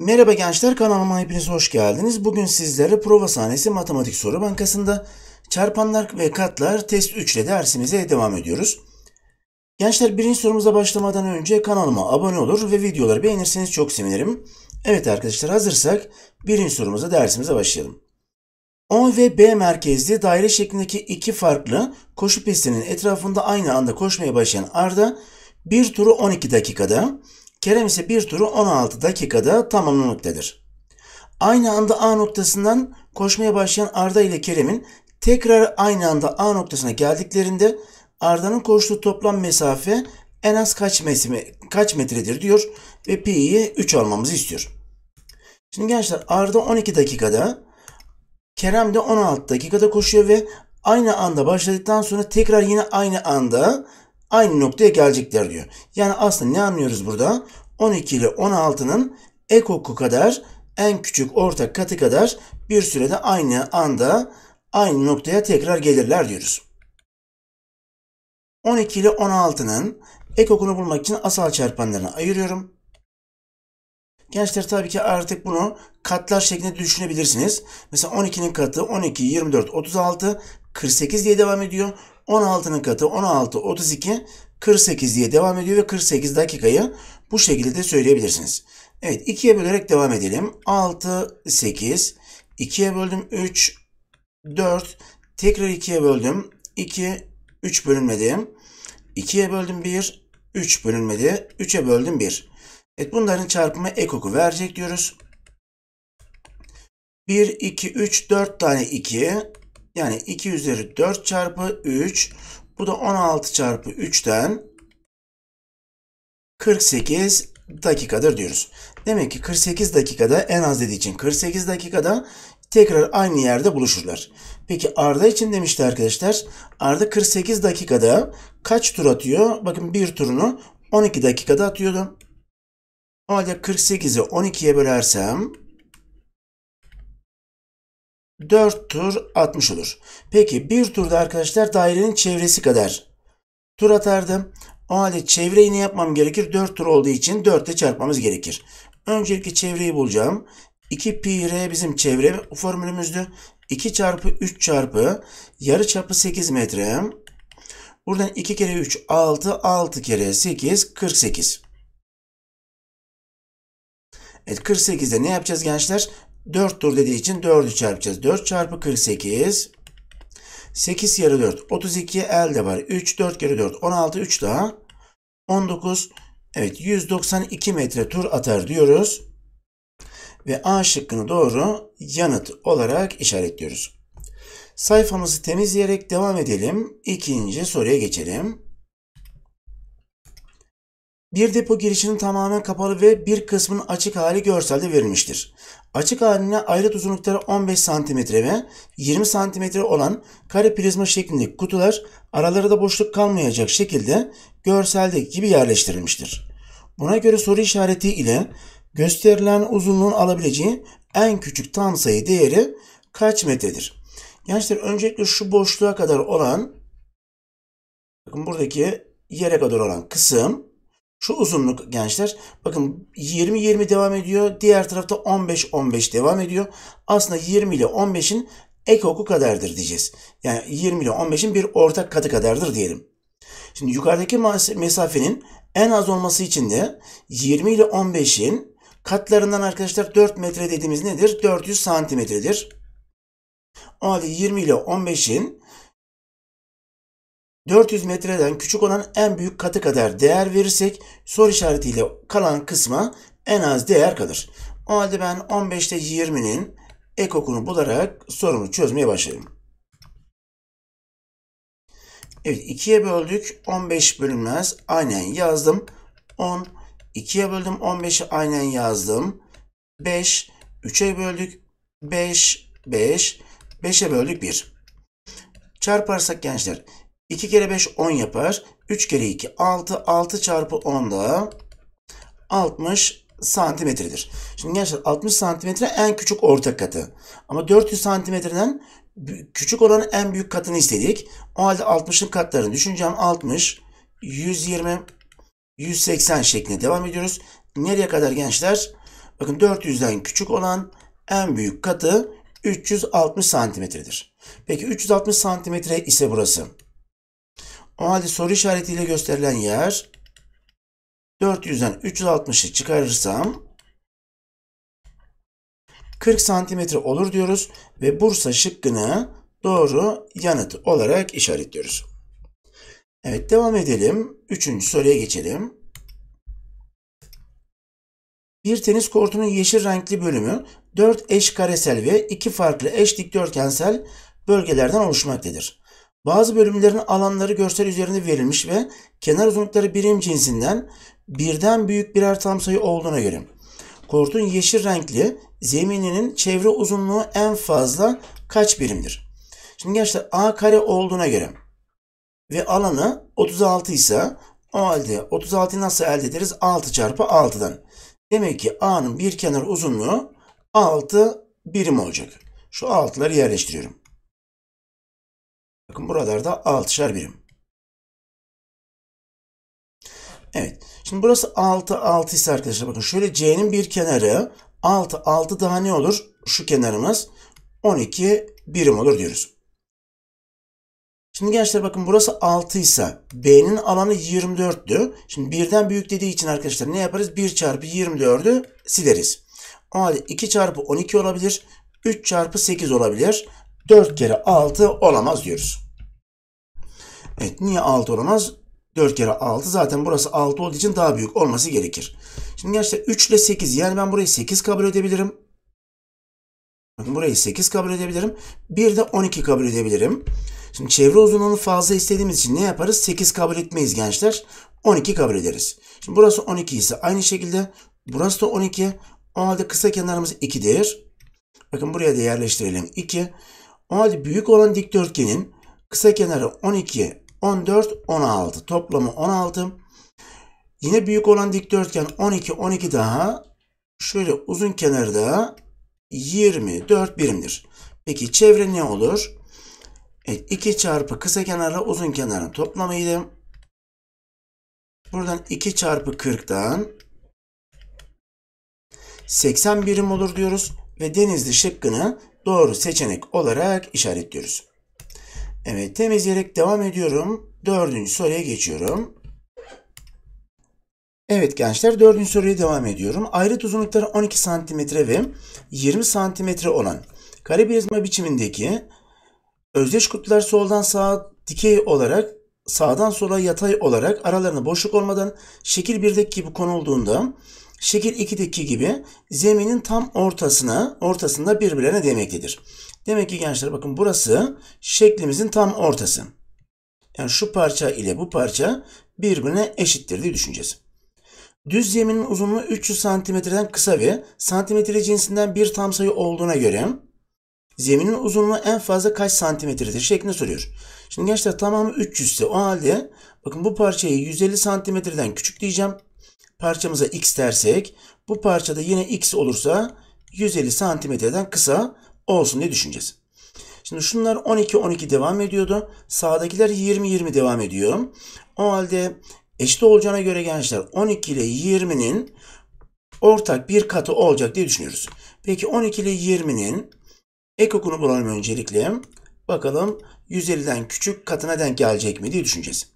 Merhaba gençler kanalıma hepiniz hoş geldiniz. Bugün sizlere prova sahnesi matematik soru bankasında çarpanlar ve katlar test 3 ile dersimize devam ediyoruz. Gençler birinci sorumuza başlamadan önce kanalıma abone olur ve videoları beğenirseniz çok sevinirim. Evet arkadaşlar hazırsak birinci sorumuza dersimize başlayalım. O ve B merkezli daire şeklindeki iki farklı koşu pistinin etrafında aynı anda koşmaya başlayan Arda bir turu 12 dakikada, Kerem ise bir turu 16 dakikada tamamlamaktadır. Aynı anda A noktasından koşmaya başlayan Arda ile Kerem'in tekrar aynı anda A noktasına geldiklerinde Arda'nın koştuğu toplam mesafe en az kaç, mesme, kaç metredir diyor ve pi'yi 3 almamızı istiyor. Şimdi gençler Arda 12 dakikada Kerem de 16 dakikada koşuyor ve aynı anda başladıktan sonra tekrar yine aynı anda aynı noktaya gelecekler diyor. Yani aslında ne anlıyoruz burada? 12 ile 16'nın ekoku kadar en küçük ortak katı kadar bir sürede aynı anda aynı noktaya tekrar gelirler diyoruz. 12 ile 16'nın ekokunu bulmak için asal çarpanlarına ayırıyorum. Gençler tabii ki artık bunu katlar şeklinde düşünebilirsiniz. Mesela 12'nin katı 12, 24, 36, 48 diye devam ediyor. 16'nın katı 16, 32, 48 diye devam ediyor ve 48 dakikayı bu şekilde de söyleyebilirsiniz. Evet 2'ye bölerek devam edelim. 6, 8, 2'ye böldüm 3, 4, tekrar 2'ye böldüm 2, 3 bölünmedi. 2'ye böldüm 1, 3 bölünmedi. 3'e böldüm 1. Evet bunların çarpımı ekoku verecek diyoruz. 1, 2, 3, 4 tane 2. Yani 2 üzeri 4 çarpı 3. Bu da 16 çarpı 3'ten 48 dakikadır diyoruz. Demek ki 48 dakikada en az dediği için 48 dakikada tekrar aynı yerde buluşurlar. Peki Arda için demişti arkadaşlar. Arda 48 dakikada kaç tur atıyor? Bakın bir turunu 12 dakikada atıyordu. O halde 48'i 12'ye bölersem 4 tur 60 olur. Peki bir turda arkadaşlar dairenin çevresi kadar tur atardım. O halde çevreyi ne yapmam gerekir? 4 tur olduğu için 4 ile çarpmamız gerekir. Öncelikle çevreyi bulacağım. 2 pi r bizim çevre formülümüzdü. 2 çarpı 3 çarpı yarı çapı 8 metre. Buradan 2 kere 3 6 6 kere 8 48. Evet 48'de ne yapacağız gençler? 4 tur dediği için 4'ü çarpacağız. 4 çarpı 48. 8 yarı 4 32 elde var. 3 4 kere 4 16 3 daha. 19 evet 192 metre tur atar diyoruz. Ve A şıkkını doğru yanıt olarak işaretliyoruz. Sayfamızı temizleyerek devam edelim. İkinci soruya geçelim. Bir depo girişinin tamamen kapalı ve bir kısmının açık hali görselde verilmiştir. Açık haline ayrıt uzunlukları 15 cm ve 20 cm olan kare prizma şeklindeki kutular aralarında boşluk kalmayacak şekilde görselde gibi yerleştirilmiştir. Buna göre soru işareti ile gösterilen uzunluğun alabileceği en küçük tam sayı değeri kaç metredir? Gençler öncelikle şu boşluğa kadar olan bakın buradaki yere kadar olan kısım şu uzunluk gençler bakın 20-20 devam ediyor. Diğer tarafta 15-15 devam ediyor. Aslında 20 ile 15'in ek oku kadardır diyeceğiz. Yani 20 ile 15'in bir ortak katı kadardır diyelim. Şimdi yukarıdaki mesafenin en az olması için de 20 ile 15'in katlarından arkadaşlar 4 metre dediğimiz nedir? 400 santimetredir. O halde 20 ile 15'in 400 metreden küçük olan en büyük katı kadar değer verirsek soru işaretiyle kalan kısma en az değer kalır. O halde ben 15'te 20'nin ekokunu bularak sorumu çözmeye başlarım. Evet 2'ye böldük 15 bölünmez aynen yazdım. 10 2'ye böldüm 15'i aynen yazdım. 5 3'e böldük 5 5 5'e böldük 1. Çarparsak gençler 2 kere 5 10 yapar. 3 kere 2 6. 6 çarpı 10 da 60 santimetredir. Şimdi gençler 60 santimetre en küçük ortak katı. Ama 400 santimetreden küçük olanın en büyük katını istedik. O halde 60'ın katlarını düşüneceğim. 60, 120, 180 şeklinde devam ediyoruz. Nereye kadar gençler? Bakın 400'den küçük olan en büyük katı 360 santimetredir. Peki 360 santimetre ise burası. O halde soru işaretiyle gösterilen yer 400'den 360'ı çıkarırsam 40 santimetre olur diyoruz ve Bursa şıkkını doğru yanıt olarak işaretliyoruz. Evet devam edelim. Üçüncü soruya geçelim. Bir tenis kortunun yeşil renkli bölümü 4 eş karesel ve 2 farklı eş dikdörtgensel bölgelerden oluşmaktadır. Bazı bölümlerin alanları görsel üzerinde verilmiş ve kenar uzunlukları birim cinsinden birden büyük birer tam sayı olduğuna göre Kortun yeşil renkli zemininin çevre uzunluğu en fazla kaç birimdir? Şimdi gençler A kare olduğuna göre ve alanı 36 ise o halde 36'yı nasıl elde ederiz? 6 çarpı 6'dan. Demek ki A'nın bir kenar uzunluğu 6 birim olacak. Şu 6'ları yerleştiriyorum. Bakın buralarda 6'şar birim. Evet. Şimdi burası 6 6 ise arkadaşlar bakın şöyle C'nin bir kenarı 6 6 daha ne olur? Şu kenarımız 12 birim olur diyoruz. Şimdi gençler bakın burası 6 ise B'nin alanı 24'tü. Şimdi birden büyük dediği için arkadaşlar ne yaparız? 1 çarpı 24'ü sileriz. O halde 2 çarpı 12 olabilir. 3 çarpı 8 olabilir. 4 kere 6 olamaz diyoruz. Evet niye 6 olamaz? 4 kere 6 zaten burası 6 olduğu için daha büyük olması gerekir. Şimdi gerçekten 3 ile 8 yani ben burayı 8 kabul edebilirim. Bakın burayı 8 kabul edebilirim. Bir de 12 kabul edebilirim. Şimdi çevre uzunluğunu fazla istediğimiz için ne yaparız? 8 kabul etmeyiz gençler. 12 kabul ederiz. Şimdi burası 12 ise aynı şekilde burası da 12. O halde kısa kenarımız 2'dir. Bakın buraya da yerleştirelim 2. Ağacı büyük olan dikdörtgenin kısa kenarı 12, 14, 16. Toplamı 16. Yine büyük olan dikdörtgen 12, 12 daha. Şöyle uzun kenarı da 24 birimdir. Peki çevre ne olur? Evet, 2 çarpı kısa kenarla uzun kenarın toplamıydı. Buradan 2 çarpı 40'dan 80 birim olur diyoruz ve Denizli şıkkını doğru seçenek olarak işaretliyoruz. Evet temizleyerek devam ediyorum. Dördüncü soruya geçiyorum. Evet gençler dördüncü soruya devam ediyorum. Ayrıt uzunlukları 12 cm ve 20 cm olan kare prizma biçimindeki özdeş kutular soldan sağa dikey olarak sağdan sola yatay olarak aralarına boşluk olmadan şekil 1'deki gibi konulduğunda Şekil 2'deki gibi zeminin tam ortasına, ortasında birbirlerine demektedir. Demek ki gençler bakın burası şeklimizin tam ortası. Yani şu parça ile bu parça birbirine eşittir diye düşüneceğiz. Düz zeminin uzunluğu 300 santimetreden kısa ve santimetre cinsinden bir tam sayı olduğuna göre zeminin uzunluğu en fazla kaç santimetredir şeklinde soruyor. Şimdi gençler tamamı 300 ise o halde bakın bu parçayı 150 santimetreden küçük diyeceğim parçamıza x dersek bu parçada yine x olursa 150 santimetreden kısa olsun diye düşüneceğiz. Şimdi şunlar 12-12 devam ediyordu. Sağdakiler 20-20 devam ediyor. O halde eşit olacağına göre gençler 12 ile 20'nin ortak bir katı olacak diye düşünüyoruz. Peki 12 ile 20'nin ekokunu bulalım öncelikle. Bakalım 150'den küçük katına denk gelecek mi diye düşüneceğiz.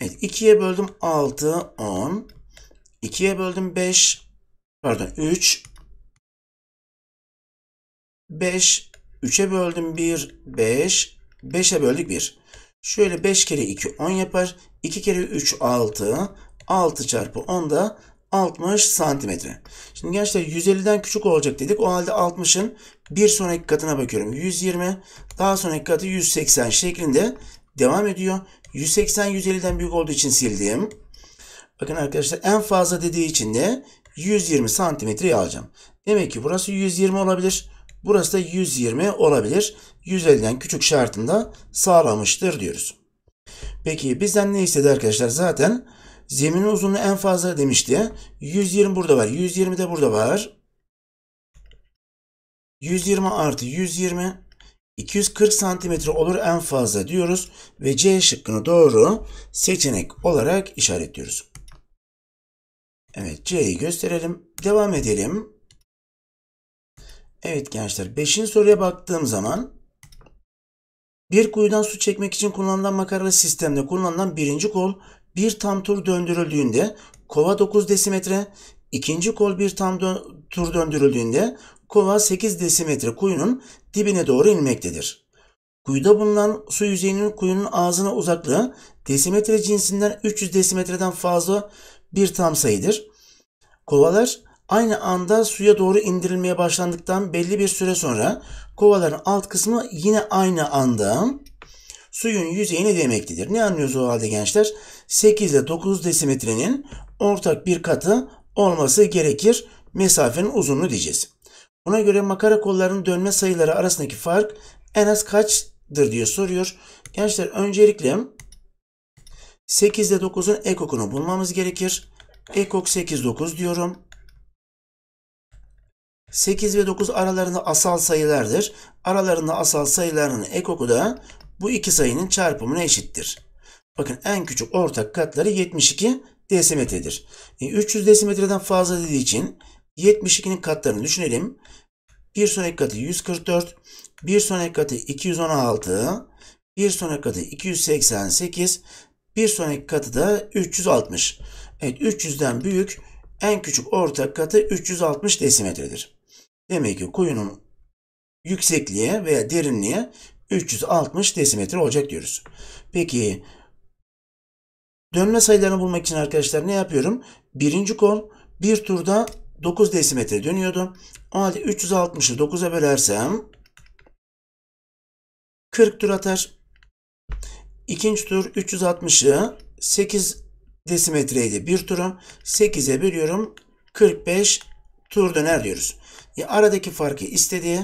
Evet 2'ye böldüm 6, 10. 2'ye böldüm 5. Pardon 3. 5. 3'e böldüm 1. 5. 5'e böldük 1. Şöyle 5 kere 2 10 yapar. 2 kere 3 6. 6 çarpı 10 da 60 santimetre. Şimdi gençler 150'den küçük olacak dedik. O halde 60'ın bir sonraki katına bakıyorum. 120 daha sonraki katı 180 şeklinde devam ediyor. 180 150'den büyük olduğu için sildim. Bakın arkadaşlar en fazla dediği için de 120 santimetre alacağım. Demek ki burası 120 olabilir. Burası da 120 olabilir. 150'den küçük şartında sağlamıştır diyoruz. Peki bizden ne istedi arkadaşlar? Zaten zeminin uzunluğu en fazla demişti. 120 burada var. 120 de burada var. 120 artı 120 240 santimetre olur en fazla diyoruz ve C şıkkını doğru seçenek olarak işaretliyoruz. Evet C'yi gösterelim. Devam edelim. Evet gençler 5. soruya baktığım zaman bir kuyudan su çekmek için kullanılan makarna sistemde kullanılan birinci kol bir tam tur döndürüldüğünde kova 9 desimetre, ikinci kol bir tam dö tur döndürüldüğünde kova 8 desimetre kuyunun dibine doğru inmektedir. Kuyuda bulunan su yüzeyinin kuyunun ağzına uzaklığı desimetre cinsinden 300 desimetreden fazla bir tam sayıdır. Kovalar aynı anda suya doğru indirilmeye başlandıktan belli bir süre sonra kovaların alt kısmı yine aynı anda suyun yüzeyine demektedir. Ne anlıyoruz o halde gençler? 8 ile 9 desimetrenin ortak bir katı olması gerekir. Mesafenin uzunluğu diyeceğiz. Buna göre makara kollarının dönme sayıları arasındaki fark en az kaçtır diye soruyor. Gençler öncelikle 8 ile 9'un ekokunu bulmamız gerekir. Ekok 8, 9 diyorum. 8 ve 9 aralarında asal sayılardır. Aralarında asal sayıların ekoku da bu iki sayının çarpımına eşittir. Bakın en küçük ortak katları 72 desimetredir. 300 e, desimetreden fazla dediği için 72'nin katlarını düşünelim. Bir sonraki katı 144, bir sonraki katı 216, bir sonraki katı 288, bir sonraki katı da 360. Evet 300'den büyük en küçük ortak katı 360 desimetredir. Demek ki kuyunun yüksekliğe veya derinliğe 360 desimetre olacak diyoruz. Peki dönme sayılarını bulmak için arkadaşlar ne yapıyorum? Birinci kol bir turda 9 desimetre dönüyordu. O halde 360'ı 9'a bölersem 40 tur atar. İkinci tur 360'ı 8 desimetreydi bir turu 8'e bölüyorum 45 tur döner diyoruz. Ya e, aradaki farkı istediği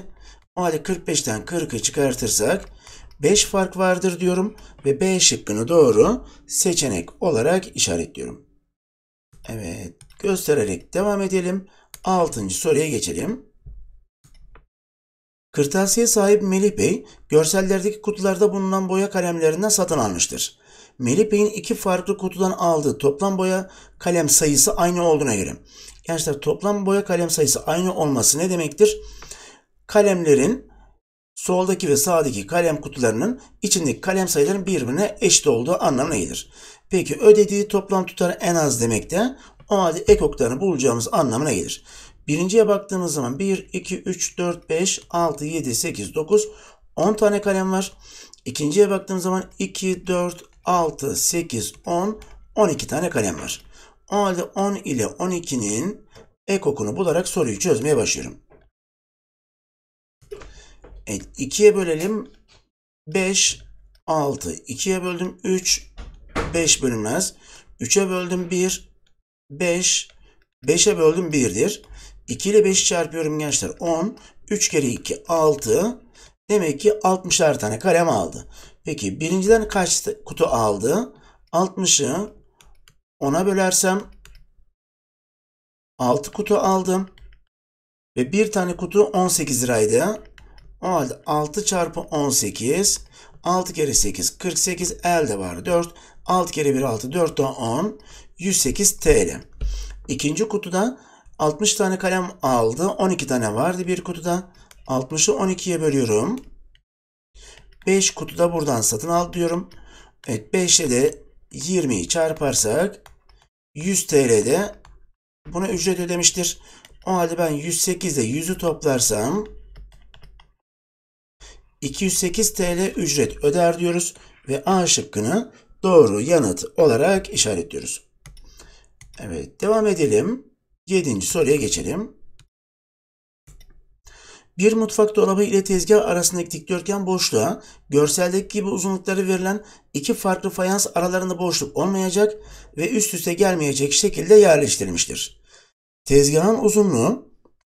o halde 45'ten 40'ı çıkartırsak 5 fark vardır diyorum ve B şıkkını doğru seçenek olarak işaretliyorum. Evet göstererek devam edelim. 6. soruya geçelim. Kırtasiye sahip Melih Bey, görsellerdeki kutularda bulunan boya kalemlerinden satın almıştır. Melih Bey'in iki farklı kutudan aldığı toplam boya kalem sayısı aynı olduğuna göre. Gençler toplam boya kalem sayısı aynı olması ne demektir? Kalemlerin soldaki ve sağdaki kalem kutularının içindeki kalem sayılarının birbirine eşit olduğu anlamına gelir. Peki ödediği toplam tutar en az demek de o halde ekoklarını bulacağımız anlamına gelir. Birinciye baktığımız zaman 1, 2, 3, 4, 5, 6, 7, 8, 9, 10 tane kalem var. İkinciye baktığımız zaman 2, 4, 6, 8, 10, 12 tane kalem var. O halde 10 ile 12'nin okunu bularak soruyu çözmeye başlıyorum. Evet 2'ye bölelim. 5, 6. 2'ye böldüm 3, 5 bölünmez. 3'e böldüm 1, 5. 5'e böldüm 1'dir. 2 ile 5 çarpıyorum gençler. 10. 3 kere 2 6. Demek ki 60'ar tane kalem aldı. Peki birinciden kaç kutu aldı? 60'ı 10'a bölersem 6 kutu aldım. Ve bir tane kutu 18 liraydı. O halde 6 çarpı 18. 6 kere 8 48 elde var 4. 6 kere 1 6 4 daha 10. 108 TL. İkinci kutuda 60 tane kalem aldı. 12 tane vardı bir kutuda. 60'ı 12'ye bölüyorum. 5 kutuda buradan satın al diyorum. Evet 5 ile de 20'yi çarparsak 100 TL'de buna ücret ödemiştir. O halde ben 108 100'ü toplarsam 208 TL ücret öder diyoruz ve A şıkkını doğru yanıt olarak işaretliyoruz. Evet devam edelim. 7. soruya geçelim. Bir mutfak dolabı ile tezgah arasındaki dikdörtgen boşluğa görseldeki gibi uzunlukları verilen iki farklı fayans aralarında boşluk olmayacak ve üst üste gelmeyecek şekilde yerleştirilmiştir. Tezgahın uzunluğu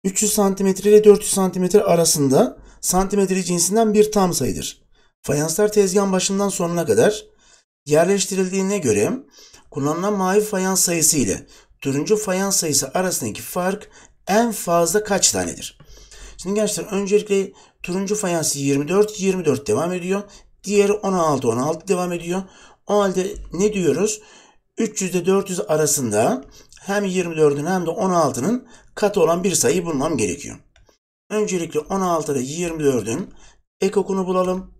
300 cm ile 400 cm arasında santimetre cinsinden bir tam sayıdır. Fayanslar tezgahın başından sonuna kadar yerleştirildiğine göre kullanılan mavi fayans sayısı ile Turuncu fayans sayısı arasındaki fark en fazla kaç tanedir? Şimdi gençler öncelikle turuncu fayansı 24, 24 devam ediyor. Diğeri 16, 16 devam ediyor. O halde ne diyoruz? 300 ile 400 arasında hem 24'ün hem de 16'nın katı olan bir sayı bulmam gerekiyor. Öncelikle 16 ile 24'ün ekokunu bulalım.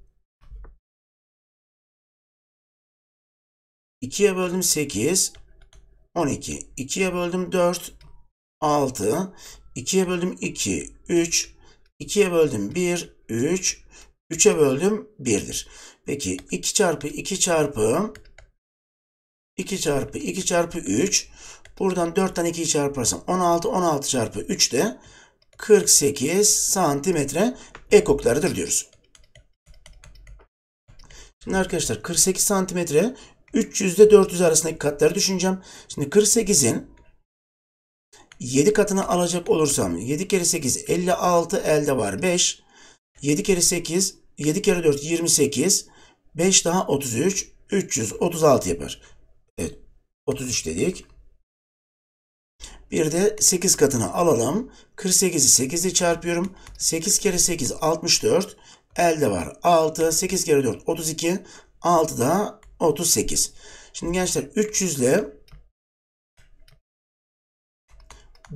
2'ye böldüm 8. 12. 2'ye böldüm 4. 6. 2'ye böldüm 2. 3. 2'ye böldüm 1. 3. 3'e böldüm 1'dir. Peki 2 çarpı 2 çarpı 2 çarpı 2 çarpı 3. Buradan 4'ten 2'yi çarparsam 16. 16 çarpı 3 de 48 santimetre ekoklarıdır diyoruz. Şimdi arkadaşlar 48 santimetre 300 ile 400 arasındaki katları düşüneceğim. Şimdi 48'in 7 katını alacak olursam 7 kere 8 56 elde var 5. 7 kere 8 7 kere 4 28 5 daha 33 336 yapar. Evet 33 dedik. Bir de 8 katını alalım. 48'i 8 ile çarpıyorum. 8 kere 8 64. Elde var 6. 8 kere 4 32. 6 daha 38. Şimdi gençler 300 ile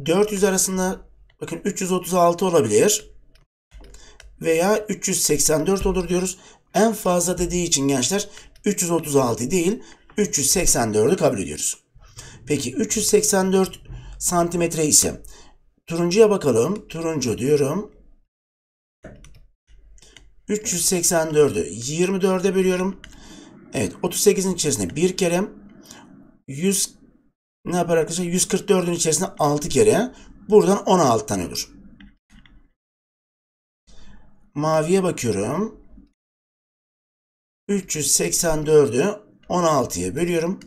400 arasında bakın 336 olabilir. Veya 384 olur diyoruz. En fazla dediği için gençler 336 değil 384'ü kabul ediyoruz. Peki 384 santimetre ise turuncuya bakalım. Turuncu diyorum. 384'ü 24'e bölüyorum. Evet 38'in içerisinde bir kere 100 ne yapar arkadaşlar? 144'ün içerisinde 6 kere buradan 16 tane olur. Maviye bakıyorum. 384'ü 16'ya bölüyorum.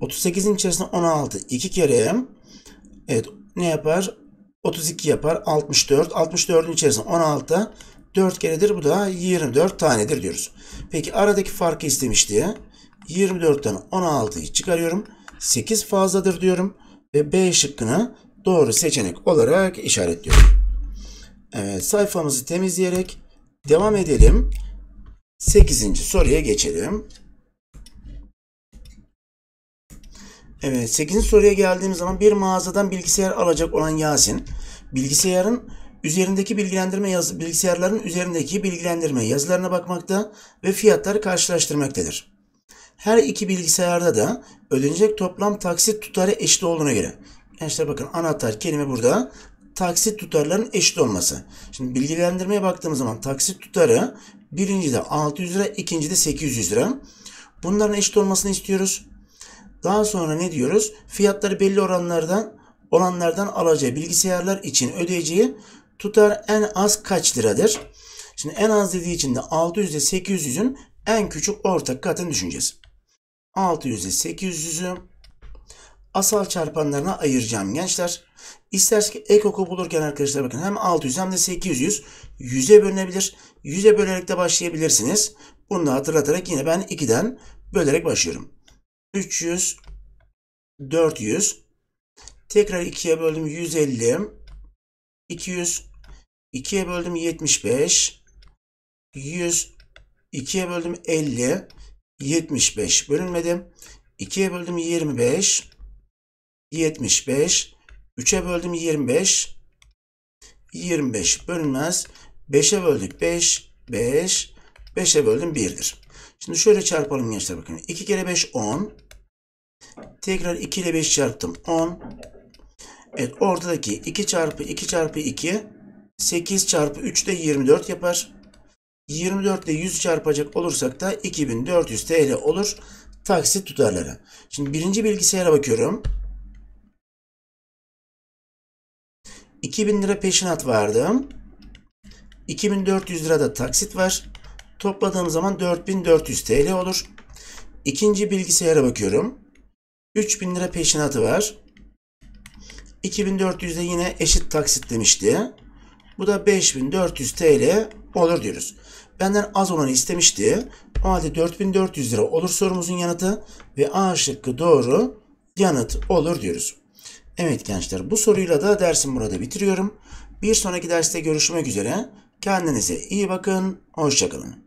38'in içerisinde 16 2 kere evet ne yapar? 32 yapar. 64. 64'ün içerisinde 16 4 keredir bu da 24 tanedir diyoruz. Peki aradaki farkı istemişti. 24'ten 16'yı çıkarıyorum. 8 fazladır diyorum. Ve B şıkkını doğru seçenek olarak işaretliyorum. Evet sayfamızı temizleyerek devam edelim. 8. soruya geçelim. Evet 8. soruya geldiğimiz zaman bir mağazadan bilgisayar alacak olan Yasin bilgisayarın Üzerindeki bilgilendirme yazı bilgisayarların üzerindeki bilgilendirme yazılarına bakmakta ve fiyatları karşılaştırmaktadır. Her iki bilgisayarda da ödenecek toplam taksit tutarı eşit olduğuna göre. Gençler bakın anahtar kelime burada taksit tutarlarının eşit olması. Şimdi bilgilendirmeye baktığımız zaman taksit tutarı birincide 600 lira, ikincide 800 lira. Bunların eşit olmasını istiyoruz. Daha sonra ne diyoruz? Fiyatları belli oranlardan olanlardan alacağı bilgisayarlar için ödeyeceği tutar en az kaç liradır? Şimdi en az dediği için de 600 ile 800'ün en küçük ortak katını düşüneceğiz. 600 ile 800'ü asal çarpanlarına ayıracağım gençler. İstersek ek oku bulurken arkadaşlar bakın hem 600 hem de 800 100'e bölünebilir. 100'e bölerek de başlayabilirsiniz. Bunu da hatırlatarak yine ben 2'den bölerek başlıyorum. 300 400 tekrar 2'ye böldüm 150 200 2'ye böldüm 75 100 2'ye böldüm 50 75 bölünmedim 2'ye böldüm 25 75 3'e böldüm 25 25 bölünmez 5'e böldük 5 5 5'e böldüm 1'dir. Şimdi şöyle çarpalım gençler bakın. 2 kere 5 10 tekrar 2 ile 5 çarptım 10 Evet oradaki 2 çarpı 2 çarpı 2 8 çarpı 3 de 24 yapar. 24 ile 100 çarpacak olursak da 2400 TL olur taksit tutarları. Şimdi birinci bilgisayara bakıyorum. 2000 lira peşinat vardı. 2400 lira da taksit var. Topladığım zaman 4400 TL olur. İkinci bilgisayara bakıyorum. 3000 lira peşinatı var. 2400'de yine eşit taksit demişti. Bu da 5400 TL olur diyoruz. Benden az olanı istemişti. O halde 4400 lira olur sorumuzun yanıtı ve A şıkkı doğru yanıt olur diyoruz. Evet gençler bu soruyla da dersim burada bitiriyorum. Bir sonraki derste görüşmek üzere. Kendinize iyi bakın. Hoşçakalın.